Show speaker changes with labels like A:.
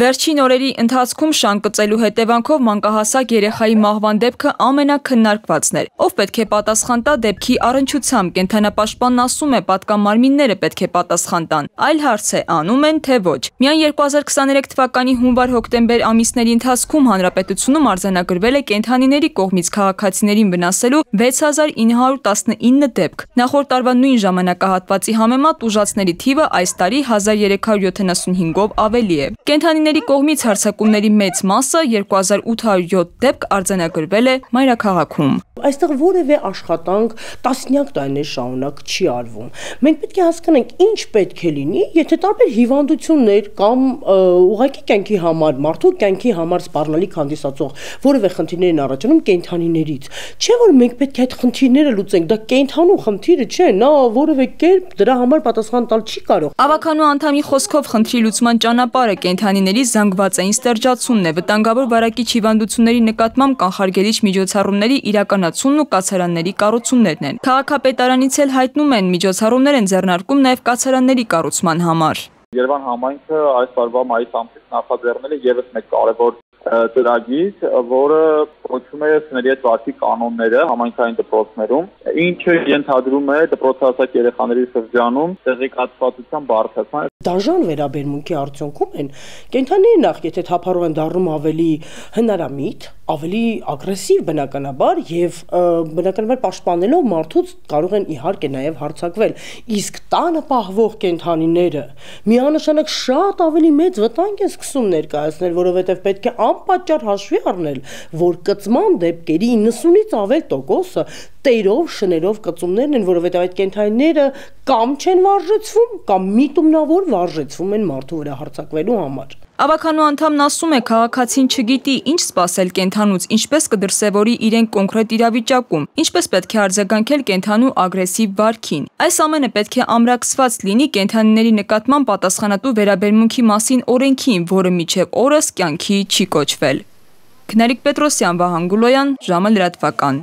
A: Վերջին օրերի ընթացքում շանկծելու հետևանքով մանկահասակ երեխայի մահվան դեպքը ամենակննարկվածն էր։ Ով պետք է պատասխան տա դեպքի առընչությամբ, կենթանապաշտպանն ասում է, պատկամարմինները պետք է պատասխան տան։ Այլ հարց է, անում են թե ոչ։ Միայն 2023 թվականի հունվար-հոկտեմբեր ամիսների ընթացքում հանրապետությունում արձանագրվել է կենթանիների կողմից քաղաքացիներին վնասելու 6919 դեպք։ Նախորդ տարվա նույն ժամանակահատվածի համեմատ ուժացների թիվը այս տարի 1375-ով ավելի է։ Կենթանի Վարդանյանի կողմից հարձակումների մեծ մասը 2807 դեպք արձանագրվել է մայրաքաղաքում
B: այստեղ որևէ աշխատանք տասնյակ տարիներ շարունակ չի արվում։ Մենք պետք է հասկանանք ինչ պետք է լինի, եթե տարբեր հիվանդություններ կամ ուղակի կյանքի համար, մարդու կյանքի համար սպառնալիք հանդիսացող որևէ խնդիրներ են առաջանում կենթանիներից։ Չէ որ մենք պետք է այդ խնդիրները լուծենք, դա կենթանու խնդիրը չէ, նա որևէ կերպ դրա համար պատասխան տալ չի կարող։
A: Ավականու անդամի խոսքով խնդրի լուծման ճանապարհը կենթանիների զանգվածային ստերջացումն է վտանգավոր վարակիչ հիվանդությունների նկատմամբ կանխարգելիչ միջոցառումների իրականացումը զարգացումն ու կացարանների կառուցումներն են։ Քաղաքապետարանից էլ հայտնում են միջոցառումներ են ձեռնարկում նաև կացարանների կառուցման համար։
C: Երևան համայնքը այս տարվա մայիս ամսից նախաձեռնել է եւս մեկ կարևոր ծրագիր, որը կոչվում է Սներիե ծածկի կանոնները համայնքային դպրոցներում, ինչը ենթադրում է դպրոցահասակ երեխաների շրջանում տեղեկատվացության բարձրացման
B: դաժան վերաբերմունքի արդյունքում են կենթանիի նախ եթե թափառում են դառնում ավելի հնարամիտ ավելի ագրեսիվ բնականաբար եւ բնականաբար պաշտպանելով մարդուց կարող են իհարկե նաեւ հարցակվել իսկ տանը պահվող կենթանիները միանշանակ շատ ավելի մեծ վտանգ են սկսում ներկայացնել որովհետեւ պետք է անպատճառ հաշվի առնել որ կծման դեպքերի 90-ից ավել տոկոսը տերով, շներով կծումներն են, որովհետև այդ կենթայինները կամ չեն վարժեցվում, կամ միտումնավոր վարժեցվում են մարդու վրա հարցակվելու համար։
A: Ավականու անդամն ասում է, քաղաքացին չգիտի ինչ սпасել կենթանուց, ինչպես կդրսևորի իրեն կոնկրետ իրավիճակում, ինչպես պետք է արձագանքել կենթանու ագրեսիվ վարքին։ Այս ամենը պետք է ամրակցված լինի կենթանիների նկատմամբ պատասխանատու վերաբերմունքի մասին օրենքին, որը միջև օրս կյանքի չի կոչվել։ Քնարիկ Պետրոսյան, Վահան Գուլոյան, ժամը լրատվական։